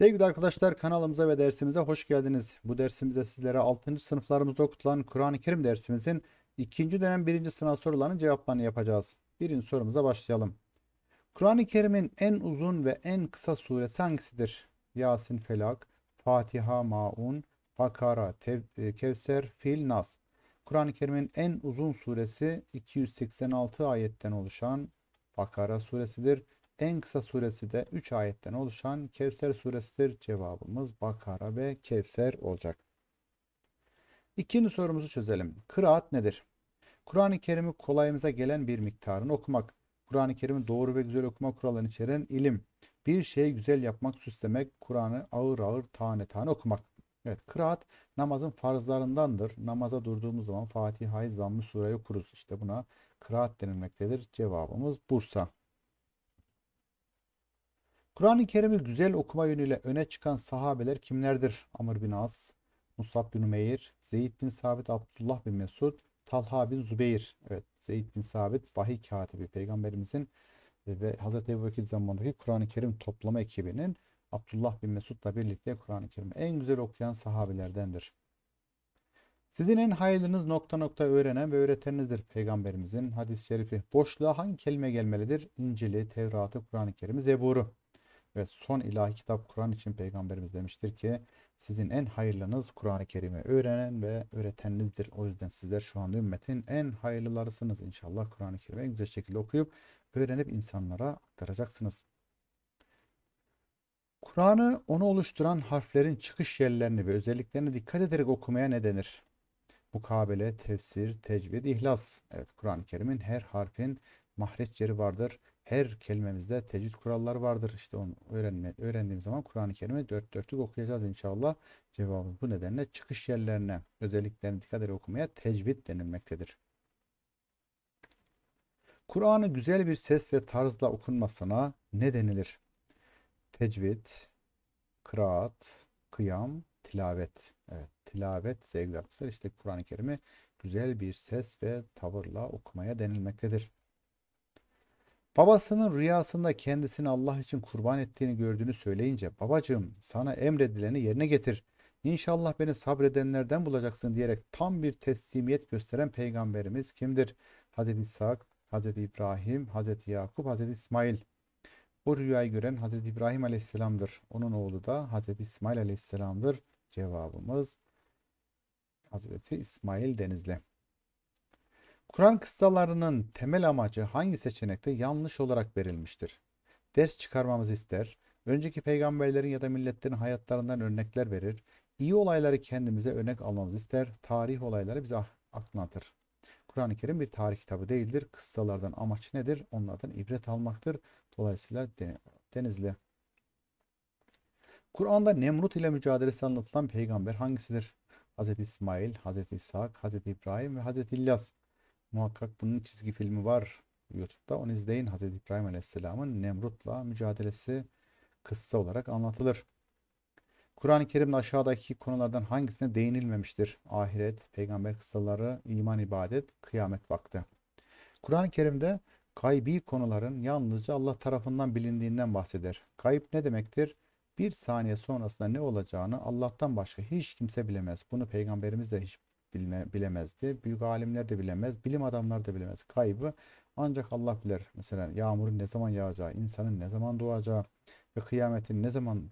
Sevgili arkadaşlar kanalımıza ve dersimize hoş geldiniz. Bu dersimizde sizlere 6. sınıflarımızda okutulan Kur'an-ı Kerim dersimizin 2. dönem 1. sınav sorularının cevaplarını yapacağız. Birinci sorumuza başlayalım. Kur'an-ı Kerim'in en uzun ve en kısa suresi hangisidir? Yasin Felak, Fatiha Maun, Fakara, Tev e, Kevser, Fil, Nas. Kur'an-ı Kerim'in en uzun suresi 286 ayetten oluşan Fakara suresidir. En kısa suresi de 3 ayetten oluşan Kevser suresidir. Cevabımız Bakara ve Kevser olacak. İkinci sorumuzu çözelim. Kıraat nedir? Kur'an-ı Kerim'i kolayımıza gelen bir miktarını okumak. Kur'an-ı Kerim'i doğru ve güzel okuma kurallarını içeren ilim. Bir şeyi güzel yapmak, süslemek, Kur'an'ı ağır ağır tane tane okumak. Evet, kıraat namazın farzlarındandır. Namaza durduğumuz zaman Fatiha'yı zammı sureyi okuruz. İşte buna kıraat denilmektedir. Cevabımız Bursa. Kur'an-ı Kerim'i güzel okuma yönüyle öne çıkan sahabeler kimlerdir? Amr bin As, Musab bin Umeyr, Zeyd bin Sabit, Abdullah bin Mesud, Talha bin Zübeyir. Evet, Zeyd bin Sabit vahiy katibi peygamberimizin e, ve Hz. Ebu Bekir zamanındaki Kur'an-ı Kerim toplama ekibinin Abdullah bin Mesud'la birlikte Kur'an-ı Kerim'i en güzel okuyan sahabilerdendir. Sizin en hayırlınız nokta nokta öğrenen ve öğreteninizdir peygamberimizin hadis-i şerifi. Boşluğa hangi kelime gelmelidir? İncil'i, Tevrat'ı, Kur'an-ı Kerim'i, Zebur'u. Ve son ilahi kitap Kur'an için peygamberimiz demiştir ki sizin en hayırlınız Kur'an-ı Kerim'i öğrenen ve öğretenizdir. O yüzden sizler şu anda ümmetin en hayırlılarısınız. İnşallah Kur'an-ı Kerim'i güzel şekilde okuyup öğrenip insanlara aktaracaksınız. Kur'an'ı onu oluşturan harflerin çıkış yerlerini ve özelliklerine dikkat ederek okumaya ne denir? Mukabele, tefsir, tecvid, ihlas. Evet Kur'an-ı Kerim'in her harfin mahreç yeri vardır her kelimemizde tecvid kuralları vardır. İşte onu öğrenme, öğrendiğim zaman Kur'an-ı Kerim'i dört dörtlük okuyacağız inşallah. Cevabı bu nedenle çıkış yerlerine özelliklerine dikkat ederek okumaya tecvid denilmektedir. Kur'an'ı güzel bir ses ve tarzla okunmasına ne denilir? Tecvid, kıraat, kıyam, tilavet. Evet, tilavet sevgili arkadaşlar işte Kur'an-ı Kerim'i güzel bir ses ve tavırla okumaya denilmektedir. Babasının rüyasında kendisini Allah için kurban ettiğini gördüğünü söyleyince babacığım sana emredileni yerine getir. İnşallah beni sabredenlerden bulacaksın diyerek tam bir teslimiyet gösteren peygamberimiz kimdir? Hazreti İshak, Hazreti İbrahim, Hazreti Yakup, Hazreti İsmail. Bu rüyayı gören Hazreti İbrahim aleyhisselamdır. Onun oğlu da Hazreti İsmail aleyhisselamdır. Cevabımız Hazreti İsmail Denizli. Kur'an kıssalarının temel amacı hangi seçenekte yanlış olarak verilmiştir? Ders çıkarmamızı ister, önceki peygamberlerin ya da milletlerin hayatlarından örnekler verir, iyi olayları kendimize örnek almamızı ister, tarih olayları bize aklınatır. Kur'an-ı Kerim bir tarih kitabı değildir. Kıssalardan amaç nedir? Onlardan ibret almaktır. Dolayısıyla Denizli. Kur'an'da Nemrut ile mücadelesi anlatılan peygamber hangisidir? Hz. İsmail, Hz. İshak, Hz. İbrahim ve Hz. İlyas. Muhakkak bunun çizgi filmi var YouTube'da. Onu izleyin. Hazreti İbrahim Aleyhisselam'ın Nemrut'la mücadelesi kıssa olarak anlatılır. Kur'an-ı Kerim'de aşağıdaki konulardan hangisine değinilmemiştir? Ahiret, peygamber kıssaları, iman ibadet, kıyamet vakti. Kur'an-ı Kerim'de gaybi konuların yalnızca Allah tarafından bilindiğinden bahseder. Gayb ne demektir? Bir saniye sonrasında ne olacağını Allah'tan başka hiç kimse bilemez. Bunu peygamberimiz de hiç bilme, bilemezdi. Büyük alimler de bilemez. Bilim adamları da bilemez. Kaybı ancak Allah bilir. Mesela yağmurun ne zaman yağacağı, insanın ne zaman doğacağı ve kıyametin ne zaman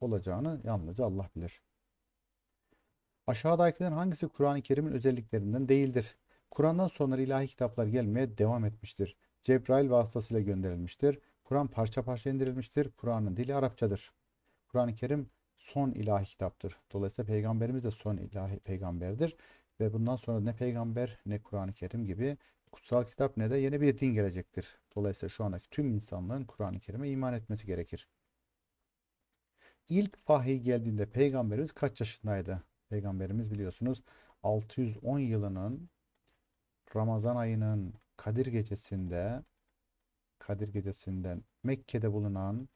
olacağını yalnızca Allah bilir. Aşağıdakilerin hangisi Kur'an-ı Kerim'in özelliklerinden değildir? Kur'an'dan sonra ilahi kitaplar gelmeye devam etmiştir. Cebrail vasıtasıyla gönderilmiştir. Kur'an parça parça indirilmiştir. Kur'an'ın dili Arapçadır. Kur'an-ı Kerim son ilahi kitaptır. Dolayısıyla peygamberimiz de son ilahi peygamberdir. Ve bundan sonra ne peygamber ne Kur'an-ı Kerim gibi kutsal kitap ne de yeni bir din gelecektir. Dolayısıyla şu andaki tüm insanlığın Kur'an-ı Kerim'e iman etmesi gerekir. İlk vahiy geldiğinde peygamberimiz kaç yaşındaydı? Peygamberimiz biliyorsunuz 610 yılının Ramazan ayının Kadir gecesinde Kadir gecesinden Mekke'de bulunan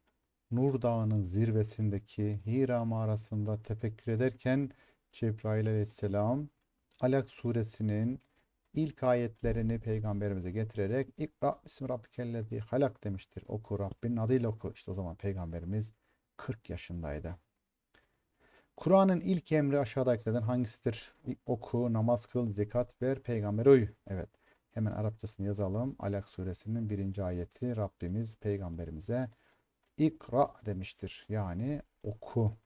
Nur Dağı'nın zirvesindeki Hira mağarasında tefekkür ederken Cebrail aleyhisselam Alak suresinin ilk ayetlerini peygamberimize getirerek İkra bismi rabbikellezi halak demiştir. Oku Rabbinin adıyla oku. İşte o zaman peygamberimiz 40 yaşındaydı. Kur'an'ın ilk emri aşağıdakilerden hangisidir? Oku, namaz kıl, zekat ver, peygambere uy. Evet. Hemen Arapçasını yazalım. Alak suresinin birinci ayeti Rabbimiz peygamberimize ikra demiştir. Yani oku.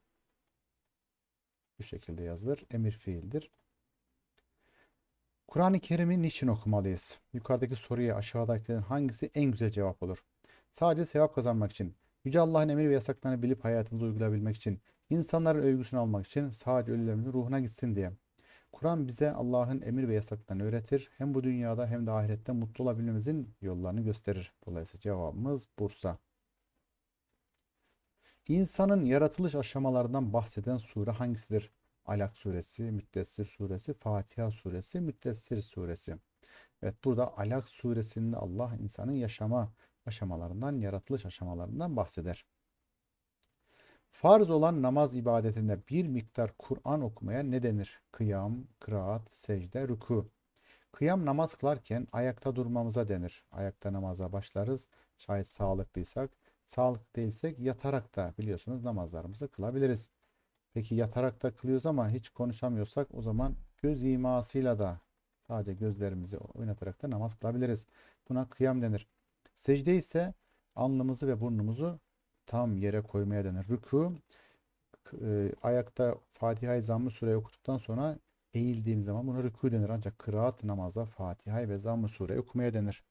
Bu şekilde yazılır. Emir fiildir. Kur'an-ı Kerim'i niçin okumalıyız? Yukarıdaki soruya aşağıdakilerin hangisi en güzel cevap olur? Sadece sevap kazanmak için, Yüce Allah'ın emir ve yasaklarını bilip hayatımızı uygulayabilmek için, insanların övgüsünü almak için, sadece ölülerimizin ruhuna gitsin diye. Kur'an bize Allah'ın emir ve yasaklarını öğretir. Hem bu dünyada hem de ahirette mutlu olabilmemizin yollarını gösterir. Dolayısıyla cevabımız Bursa. İnsanın yaratılış aşamalarından bahseden sure hangisidir? Alak suresi, Müttessir suresi, Fatiha suresi, Müttessir suresi. Evet burada Alak suresinde Allah insanın yaşama aşamalarından, yaratılış aşamalarından bahseder. Farz olan namaz ibadetinde bir miktar Kur'an okumaya ne denir? Kıyam, kıraat, secde, ruku. Kıyam namaz kılarken ayakta durmamıza denir. Ayakta namaza başlarız. Şayet sağlıklıysak Sağlık değilsek yatarak da biliyorsunuz namazlarımızı kılabiliriz. Peki yatarak da kılıyoruz ama hiç konuşamıyorsak o zaman göz imasıyla da sadece gözlerimizi oynatarak da namaz kılabiliriz. Buna kıyam denir. Secde ise alnımızı ve burnumuzu tam yere koymaya denir. Rükû e, ayakta Fatiha-i Zamm-ı Sure'yi okuduktan sonra eğildiğim zaman buna rükû denir. Ancak kıraat namazda Fatiha ve Zamm-ı Sure okumaya denir.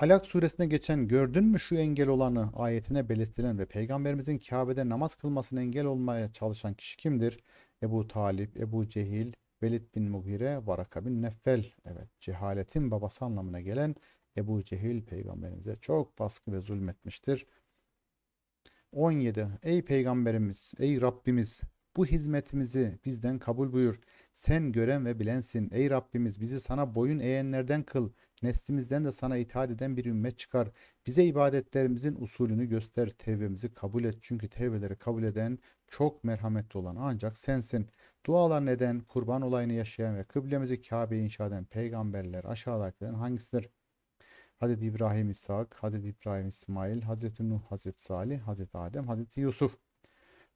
Alak suresine geçen gördün mü şu engel olanı ayetine belirtilen ve peygamberimizin Kabe'de namaz kılmasını engel olmaya çalışan kişi kimdir? Ebu Talip, Ebu Cehil, Velid bin Mughire, Varaka bin Neffel. Evet cehaletin babası anlamına gelen Ebu Cehil peygamberimize çok baskı ve zulmetmiştir. 17. Ey peygamberimiz, ey Rabbimiz bu hizmetimizi bizden kabul buyur. Sen gören ve bilensin. Ey Rabbimiz bizi sana boyun eğenlerden kıl. Neslimizden de sana itaat eden bir ümmet çıkar. Bize ibadetlerimizin usulünü göster, tevbemizi kabul et. Çünkü tevbeleri kabul eden çok merhametli olan ancak sensin. Dualar neden, kurban olayını yaşayan ve kıblemizi Kabe'yi inşa eden peygamberler aşağıdakilerin hangisidir? Hazreti İbrahim İshak, Hazreti İbrahim İsmail, Hazreti Nuh, Hazreti Salih, Hazreti Adem, Hazreti Yusuf.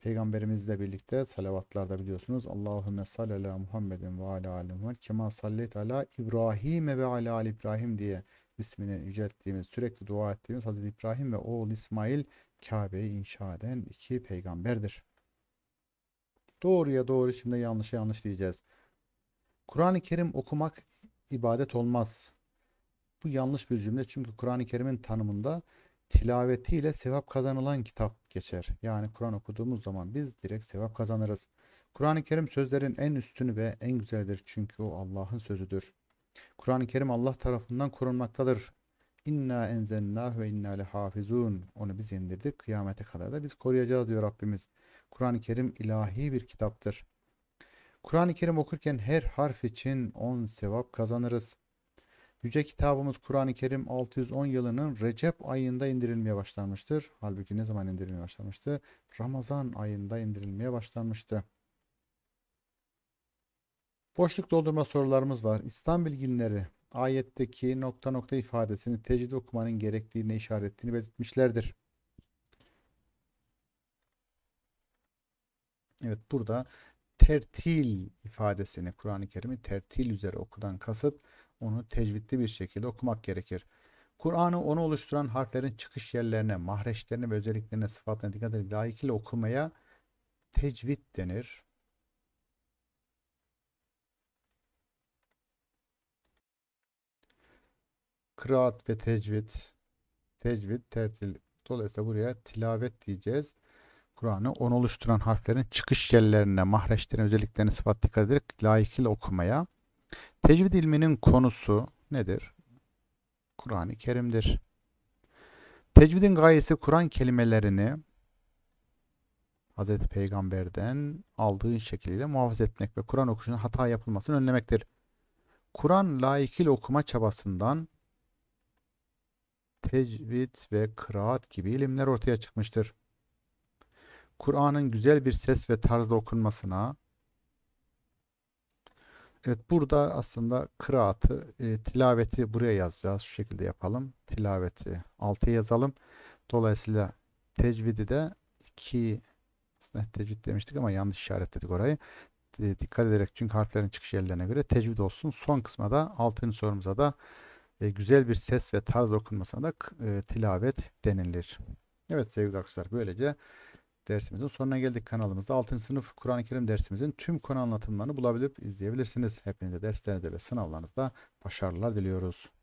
Peygamberimizle birlikte salavatlarda biliyorsunuz. Allahümme salli ala Muhammedin ve ala ali Muhammed kema sallit ala İbrahim ve ala Al İbrahim diye ismini yücelttiğimiz, sürekli dua ettiğimiz Hazreti İbrahim ve oğul İsmail Kabe'yi inşa eden iki peygamberdir. Doğruya doğru şimdi yanlışa yanlış diyeceğiz. Kur'an-ı Kerim okumak ibadet olmaz. Bu yanlış bir cümle çünkü Kur'an-ı Kerim'in tanımında tilavetiyle sevap kazanılan kitap geçer. Yani Kur'an okuduğumuz zaman biz direkt sevap kazanırız. Kur'an-ı Kerim sözlerin en üstünü ve en güzeldir çünkü o Allah'ın sözüdür. Kur'an-ı Kerim Allah tarafından korunmaktadır. İnna enzennahu ve inna lehafizun. Onu biz indirdik. Kıyamete kadar da biz koruyacağız diyor Rabbimiz. Kur'an-ı Kerim ilahi bir kitaptır. Kur'an-ı Kerim okurken her harf için 10 sevap kazanırız. Yüce kitabımız Kur'an-ı Kerim 610 yılının Recep ayında indirilmeye başlanmıştır. Halbuki ne zaman indirilmeye başlanmıştı? Ramazan ayında indirilmeye başlanmıştı. Boşluk doldurma sorularımız var. İslam bilginleri ayetteki nokta nokta ifadesini tecrid okumanın gerektiğine işaretini belirtmişlerdir. Evet burada tertil ifadesini Kur'an-ı Kerim'i tertil üzere okudan kasıt onu tecvitli bir şekilde okumak gerekir. Kur'an'ı onu oluşturan harflerin çıkış yerlerine, mahreçlerine ve özelliklerine, sıfatlarına dikkat edip layıkıyla okumaya tecvit denir. Kıraat ve tecvit, tecvit, tertil. Dolayısıyla buraya tilavet diyeceğiz. Kur'an'ı onu oluşturan harflerin çıkış yerlerine, mahreçlerine, özelliklerine, sıfat dikkat ederek layıkıyla okumaya Tecvid ilminin konusu nedir? Kur'an-ı Kerim'dir. Tecvidin gayesi Kur'an kelimelerini Hz. Peygamber'den aldığı şekilde muhafaza etmek ve Kur'an okuşunun hata yapılmasını önlemektir. Kur'an layıkıyla okuma çabasından tecvid ve kıraat gibi ilimler ortaya çıkmıştır. Kur'an'ın güzel bir ses ve tarzda okunmasına, Evet burada aslında kıraatı, e, tilaveti buraya yazacağız. Şu şekilde yapalım. Tilaveti 6'ya yazalım. Dolayısıyla tecvidi de 2 aslında tecvid demiştik ama yanlış işaretledik orayı. E, dikkat ederek çünkü harflerin çıkış yerlerine göre tecvid olsun. Son kısma da 6. sorumuza da e, güzel bir ses ve tarz okunmasına da e, tilavet denilir. Evet sevgili arkadaşlar böylece dersimizin sonuna geldik kanalımızda. 6. sınıf Kur'an-ı Kerim dersimizin tüm konu anlatımlarını bulabilip izleyebilirsiniz. Hepinize derslerinde ve sınavlarınızda başarılar diliyoruz.